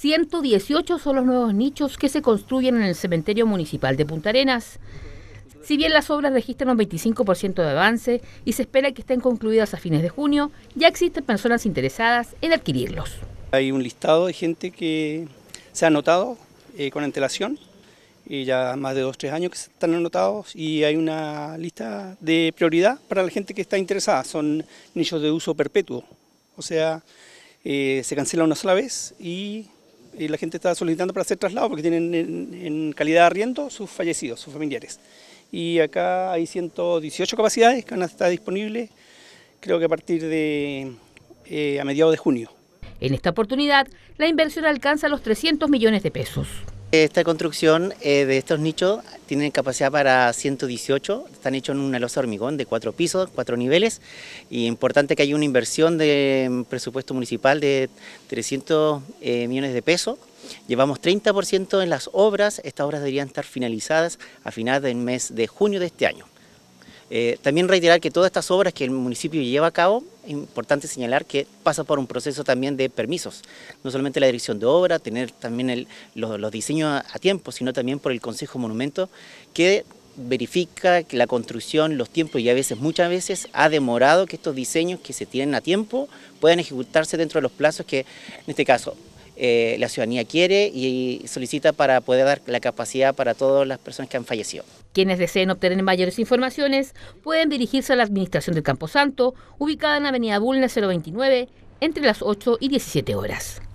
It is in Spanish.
118 son los nuevos nichos que se construyen en el cementerio municipal de Punta Arenas. Si bien las obras registran un 25% de avance y se espera que estén concluidas a fines de junio, ya existen personas interesadas en adquirirlos. Hay un listado de gente que se ha anotado eh, con antelación, y ya más de dos o tres años que están anotados y hay una lista de prioridad para la gente que está interesada. Son nichos de uso perpetuo, o sea, eh, se cancela una sola vez y y la gente está solicitando para hacer traslado porque tienen en, calidad de arriendo sus fallecidos, sus familiares. Y acá hay 118 capacidades que van a estar disponibles, creo que a partir de eh, a mediados de junio. En esta oportunidad, la inversión alcanza los 300 millones de pesos. Esta construcción eh, de estos nichos tienen capacidad para 118, están hechos en una losa hormigón de cuatro pisos, cuatro niveles, y importante que haya una inversión de presupuesto municipal de 300 eh, millones de pesos, Llevamos 30% en las obras, estas obras deberían estar finalizadas a final del mes de junio de este año. Eh, también reiterar que todas estas obras que el municipio lleva a cabo, es importante señalar que pasa por un proceso también de permisos, no solamente la dirección de obra, tener también los, diseños a tiempo, sino también por el Consejo Monumento, que verifica que la construcción, los tiempos y a veces, muchas veces, ha demorado que estos diseños que se tienen a tiempo puedan ejecutarse dentro de los plazos que, en este caso, eh, la ciudadanía quiere y solicita para poder dar la capacidad para todas las personas que han fallecido. Quienes deseen obtener mayores informaciones pueden dirigirse a la Administración del Camposanto, ubicada en Avenida Bulnes 029, entre las 8 y 17 horas.